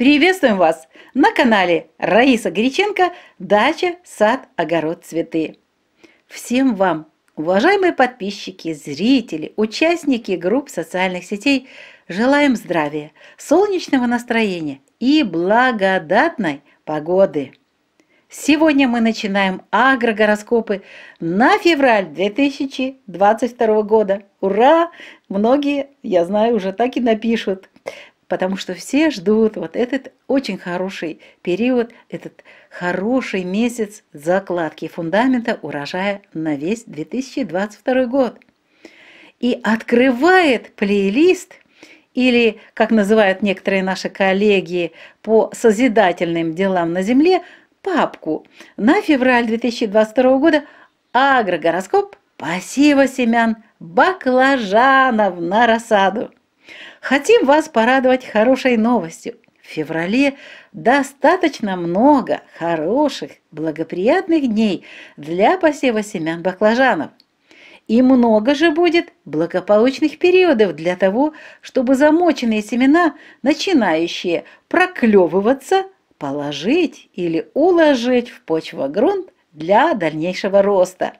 Приветствуем вас на канале Раиса Гриченко «Дача, сад, огород, цветы». Всем вам, уважаемые подписчики, зрители, участники групп социальных сетей, желаем здравия, солнечного настроения и благодатной погоды. Сегодня мы начинаем агрогороскопы на февраль 2022 года. Ура! Многие, я знаю, уже так и напишут – потому что все ждут вот этот очень хороший период, этот хороший месяц закладки фундамента урожая на весь 2022 год. И открывает плейлист – или, как называют некоторые наши коллеги по созидательным делам на Земле, папку на февраль 2022 года «Агрогороскоп. Пассива семян баклажанов на рассаду». Хотим вас порадовать хорошей новостью. В феврале достаточно много хороших, благоприятных дней для посева семян баклажанов. И много же будет благополучных периодов для того, чтобы замоченные семена, начинающие проклевываться, положить или уложить в почвогрунт для дальнейшего роста.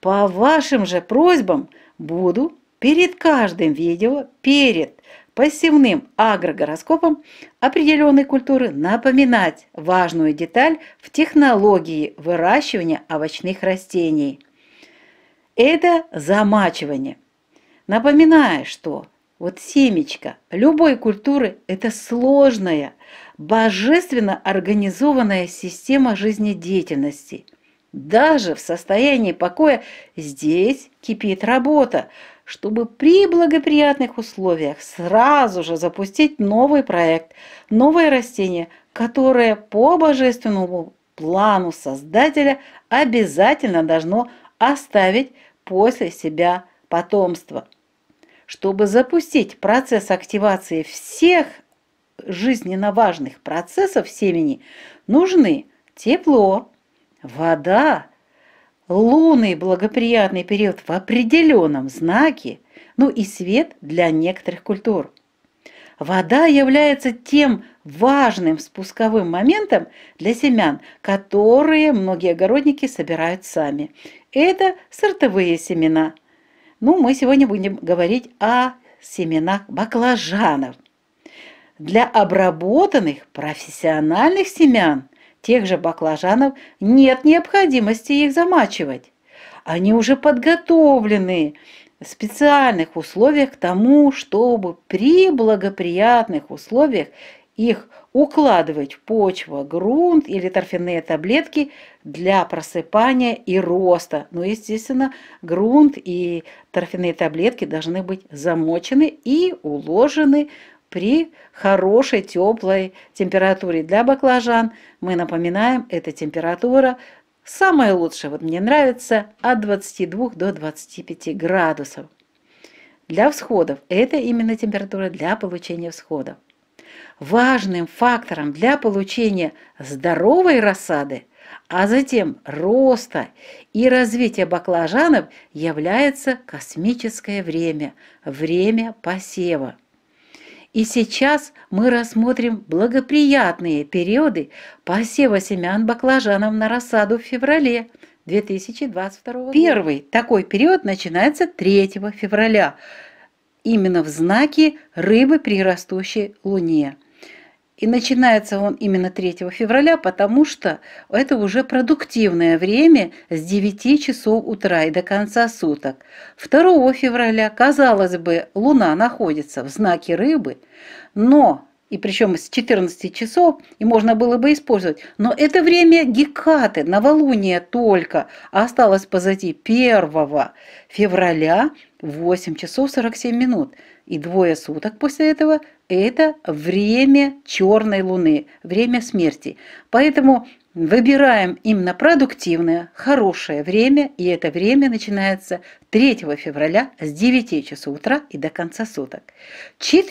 По вашим же просьбам буду Перед каждым видео, перед пассивным агрогороскопом определенной культуры напоминать важную деталь в технологии выращивания овощных растений. Это замачивание. Напоминаю, что вот семечко любой культуры – это сложная, божественно организованная система жизнедеятельности. Даже в состоянии покоя здесь кипит работа – чтобы при благоприятных условиях сразу же запустить новый проект, новое растение, которое по божественному плану Создателя обязательно должно оставить после себя потомство. Чтобы запустить процесс активации всех жизненно важных процессов семени, нужны тепло, вода, лунный благоприятный период в определенном знаке, ну и свет для некоторых культур. Вода является тем важным спусковым моментом для семян, которые многие огородники собирают сами. Это сортовые семена. Ну, мы сегодня будем говорить о семенах баклажанов. Для обработанных профессиональных семян тех же баклажанов нет необходимости их замачивать. Они уже подготовлены в специальных условиях к тому, чтобы при благоприятных условиях их укладывать в почву, грунт или торфяные таблетки для просыпания и роста. Но, ну, естественно, грунт и торфяные таблетки должны быть замочены и уложены при хорошей теплой температуре. Для баклажан мы напоминаем, эта температура самая лучшая, вот мне нравится, от 22 до 25 градусов. Для всходов это именно температура для получения всходов. Важным фактором для получения здоровой рассады, а затем роста и развития баклажанов является космическое время, время посева. И сейчас мы рассмотрим благоприятные периоды посева семян баклажанов на рассаду в феврале 2022 года. Первый такой период начинается 3 февраля, именно в знаке рыбы при растущей луне. И начинается он именно 3 февраля, потому что это уже продуктивное время с 9 часов утра и до конца суток. 2 февраля, казалось бы, Луна находится в знаке рыбы, но и причем с 14 часов, и можно было бы использовать. Но это время гекаты, новолуния только, а осталось позади 1 февраля 8 часов 47 минут и двое суток после этого – это время черной луны, время смерти. Поэтому выбираем именно продуктивное, хорошее время, и это время начинается 3 февраля с 9 часов утра и до конца суток. 4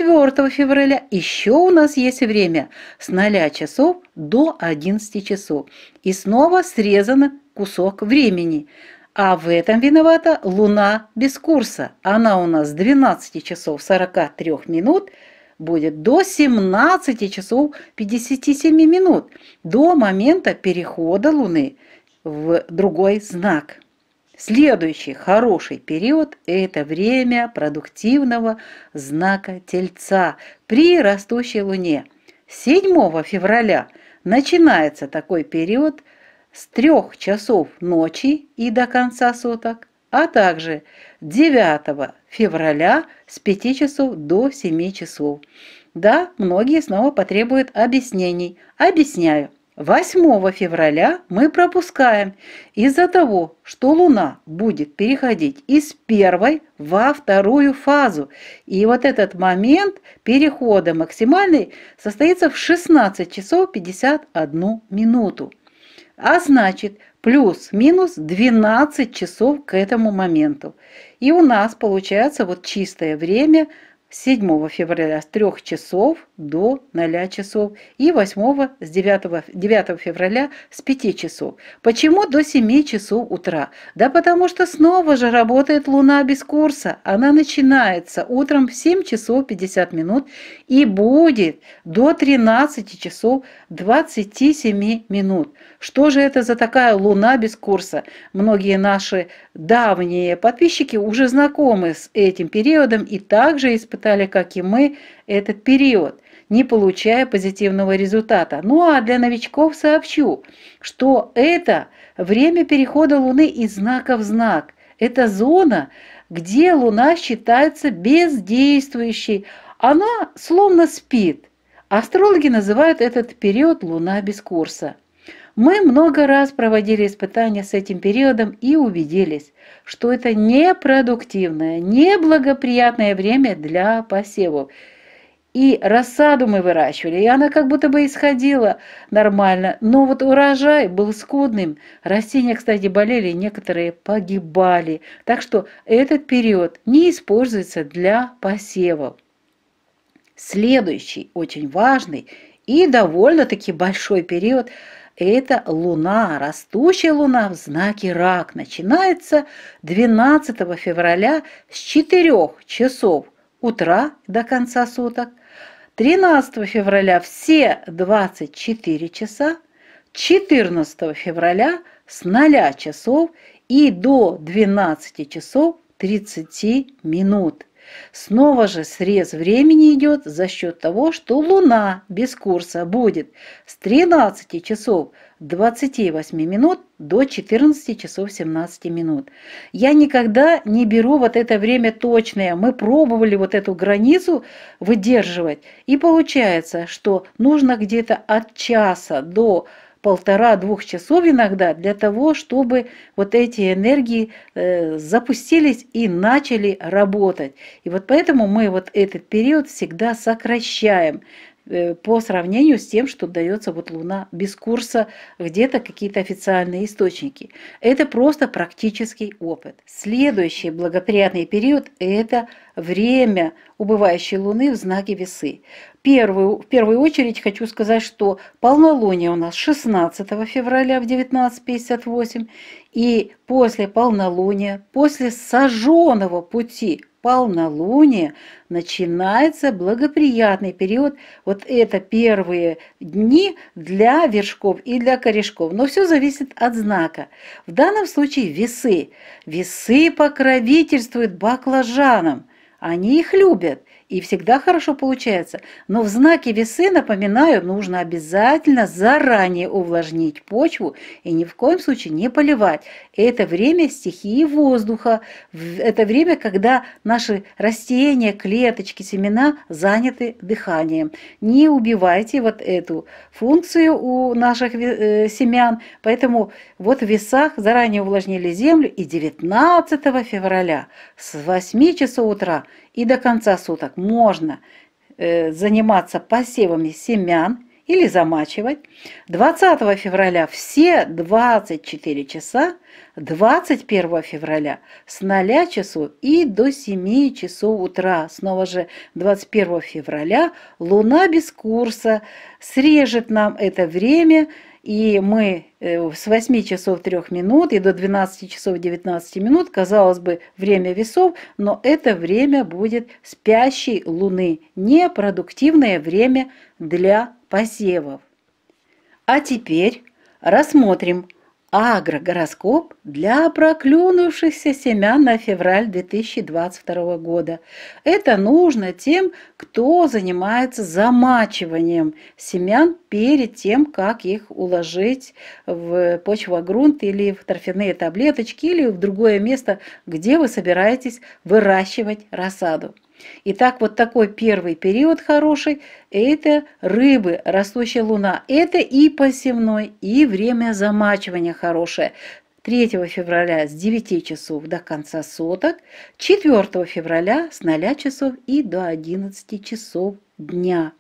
февраля еще у нас есть время с 0 часов до 11 часов. И снова срезано кусок времени – а в этом виновата Луна без курса. Она у нас с 12 часов 43 минут будет до 17 часов 57 минут, до момента перехода Луны в другой знак. Следующий хороший период – это время продуктивного знака Тельца при растущей Луне. 7 февраля начинается такой период – с трех часов ночи и до конца суток, а также 9 февраля с 5 часов до 7 часов. Да, многие снова потребуют объяснений. Объясняю. 8 февраля мы пропускаем из-за того, что Луна будет переходить из первой во вторую фазу. И вот этот момент перехода максимальный состоится в 16 часов 51 минуту а значит плюс-минус 12 часов к этому моменту. И у нас получается вот чистое время 7 февраля с 3 часов до 0 часов и 8 с 9, 9 февраля с 5 часов. Почему до 7 часов утра? Да потому что снова же работает Луна без курса. Она начинается утром в 7 часов 50 минут и будет до 13 часов 27 минут. Что же это за такая Луна без курса? Многие наши давние подписчики уже знакомы с этим периодом и также испытывают испытали, как и мы, этот период, не получая позитивного результата. Ну а для новичков сообщу, что это время перехода Луны из знака в знак. Это зона, где Луна считается бездействующей. Она словно спит. Астрологи называют этот период «Луна без курса». Мы много раз проводили испытания с этим периодом и убедились, что это непродуктивное, неблагоприятное время для посевов. И рассаду мы выращивали, и она как будто бы исходила нормально. Но вот урожай был скудным. Растения, кстати, болели, некоторые погибали. Так что этот период не используется для посевов. Следующий очень важный и довольно-таки большой период – это луна, растущая луна в знаке рак. Начинается 12 февраля с 4 часов утра до конца суток, 13 февраля все 24 часа, 14 февраля с 0 часов и до 12 часов 30 минут. Снова же срез времени идет за счет того, что Луна без курса будет с 13 часов 28 минут до 14 часов 17 минут. Я никогда не беру вот это время точное. Мы пробовали вот эту границу выдерживать. И получается, что нужно где-то от часа до полтора-двух часов иногда для того, чтобы вот эти энергии э, запустились и начали работать. И вот поэтому мы вот этот период всегда сокращаем э, по сравнению с тем, что дается вот Луна без курса, где-то какие-то официальные источники. Это просто практический опыт. Следующий благоприятный период – это время убывающей Луны в знаке Весы первую, в первую очередь хочу сказать, что полнолуние у нас 16 февраля в 19.58, и после полнолуния, после сожженного пути полнолуния начинается благоприятный период. Вот это первые дни для вершков и для корешков. Но все зависит от знака. В данном случае весы. Весы покровительствуют баклажанам. Они их любят и всегда хорошо получается. Но в знаке весы, напоминаю, нужно обязательно заранее увлажнить почву и ни в коем случае не поливать. Это время стихии воздуха, это время, когда наши растения, клеточки, семена заняты дыханием. Не убивайте вот эту функцию у наших э, семян, поэтому вот в весах заранее увлажнили землю и 19 февраля с 8 часов утра и до конца суток можно э, заниматься посевами семян или замачивать. 20 февраля все 24 часа, 21 февраля с 0 часов и до 7 часов утра. Снова же 21 февраля Луна без курса срежет нам это время и мы э, с 8 часов 3 минут и до 12 часов 19 минут, казалось бы, время весов, но это время будет спящей луны, непродуктивное время для посевов. А теперь рассмотрим Агрогороскоп для проклюнувшихся семян на февраль 2022 года. Это нужно тем, кто занимается замачиванием семян перед тем, как их уложить в почвогрунт или в торфяные таблеточки или в другое место, где вы собираетесь выращивать рассаду. Итак, вот такой первый период хороший – это рыбы, растущая луна. Это и посевной, и время замачивания хорошее. 3 февраля с 9 часов до конца суток, 4 февраля с 0 часов и до 11 часов дня.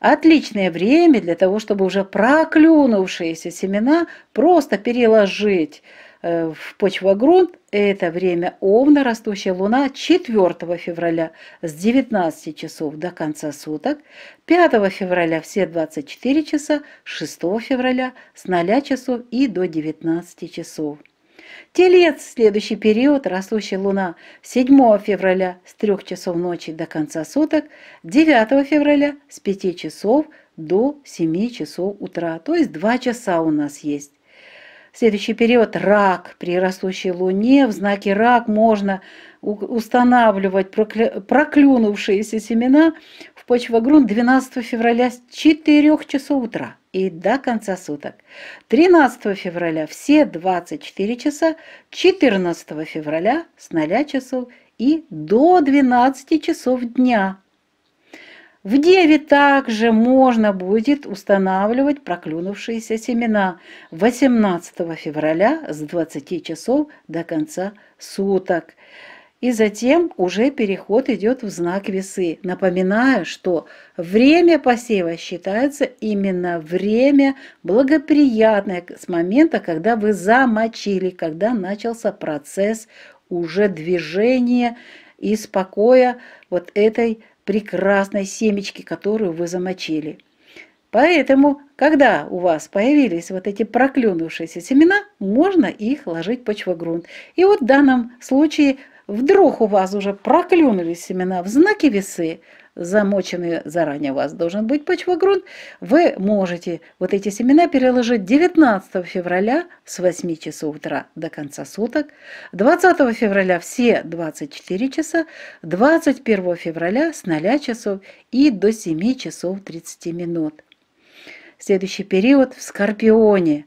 Отличное время для того, чтобы уже проклюнувшиеся семена просто переложить Э, в грунт. это время овна, растущая луна 4 февраля с 19 часов до конца суток, 5 февраля все 24 часа, 6 февраля с 0 часов и до 19 часов. Телец, следующий период, растущая луна 7 февраля с 3 часов ночи до конца суток, 9 февраля с 5 часов до 7 часов утра, то есть 2 часа у нас есть. Следующий период – рак. При растущей луне в знаке рак можно устанавливать проклюнувшиеся семена в почвогрунт 12 февраля с 4 часов утра и до конца суток. 13 февраля все 24 часа, 14 февраля с 0 часов и до 12 часов дня. В деве также можно будет устанавливать проклюнувшиеся семена 18 февраля с 20 часов до конца суток. И затем уже переход идет в знак весы. напоминая, что время посева считается именно время благоприятное с момента, когда вы замочили, когда начался процесс уже движения и спокоя вот этой прекрасной семечки, которую вы замочили. Поэтому, когда у вас появились вот эти проклюнувшиеся семена, можно их ложить в почвогрунт. И вот в данном случае вдруг у вас уже проклюнулись семена в знаке весы, замоченный заранее у вас должен быть почвогрунт, вы можете вот эти семена переложить 19 февраля с 8 часов утра до конца суток, 20 февраля все 24 часа, 21 февраля с 0 часов и до 7 часов 30 минут. Следующий период в Скорпионе.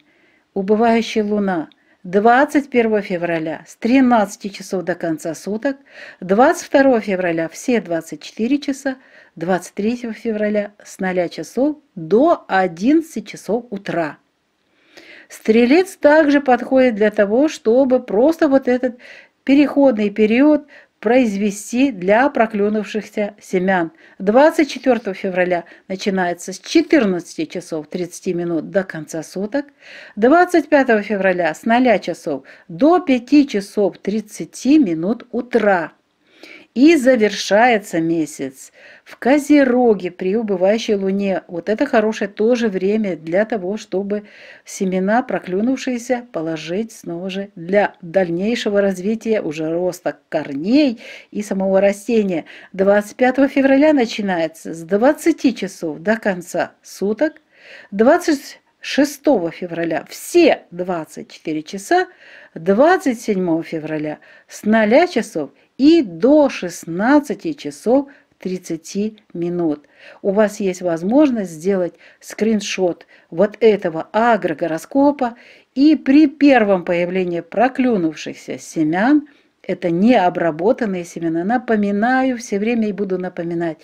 Убывающая луна – 21 февраля с 13 часов до конца суток, 22 февраля все 24 часа, 23 февраля с 0 часов до 11 часов утра. Стрелец также подходит для того, чтобы просто вот этот переходный период произвести для проклюнувшихся семян. 24 февраля начинается с 14 часов 30 минут до конца суток, 25 февраля с 0 часов до 5 часов 30 минут утра. И завершается месяц в Козероге при убывающей луне. Вот это хорошее тоже время для того, чтобы семена, проклюнувшиеся, положить снова же для дальнейшего развития уже роста корней и самого растения. 25 февраля начинается с 20 часов до конца суток. 26 февраля все 24 часа, 27 февраля с 0 часов и до 16 часов 30 минут. У вас есть возможность сделать скриншот вот этого агрогороскопа и при первом появлении проклюнувшихся семян – это необработанные семена. Напоминаю, все время и буду напоминать.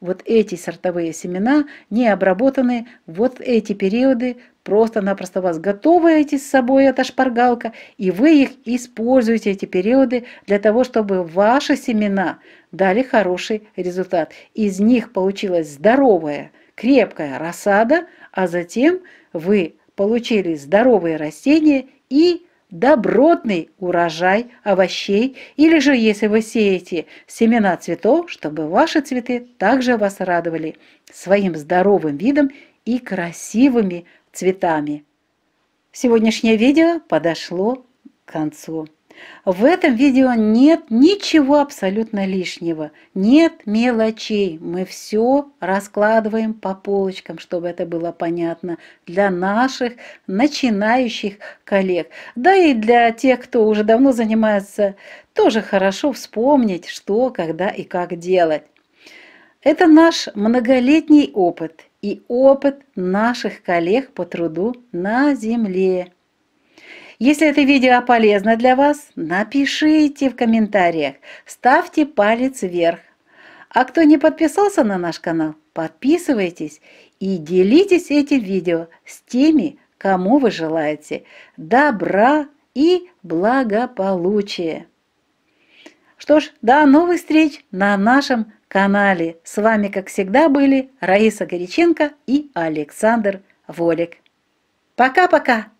Вот эти сортовые семена необработанные, вот эти периоды просто-напросто у вас готовы эти с собой, эта шпаргалка, и вы их используете, эти периоды, для того, чтобы ваши семена дали хороший результат. Из них получилась здоровая, крепкая рассада, а затем вы получили здоровые растения и добротный урожай овощей, или же, если вы сеете семена цветов, чтобы ваши цветы также вас радовали своим здоровым видом и красивыми цветами. Сегодняшнее видео подошло к концу. В этом видео нет ничего абсолютно лишнего, нет мелочей. Мы все раскладываем по полочкам, чтобы это было понятно для наших начинающих коллег. Да и для тех, кто уже давно занимается, тоже хорошо вспомнить, что, когда и как делать. Это наш многолетний опыт и опыт наших коллег по труду на Земле. Если это видео полезно для вас, напишите в комментариях, ставьте палец вверх. А кто не подписался на наш канал, подписывайтесь и делитесь этим видео с теми, кому вы желаете. Добра и благополучия! Что ж, до новых встреч на нашем канале. С вами, как всегда, были Раиса Горяченко и Александр Волик. Пока-пока!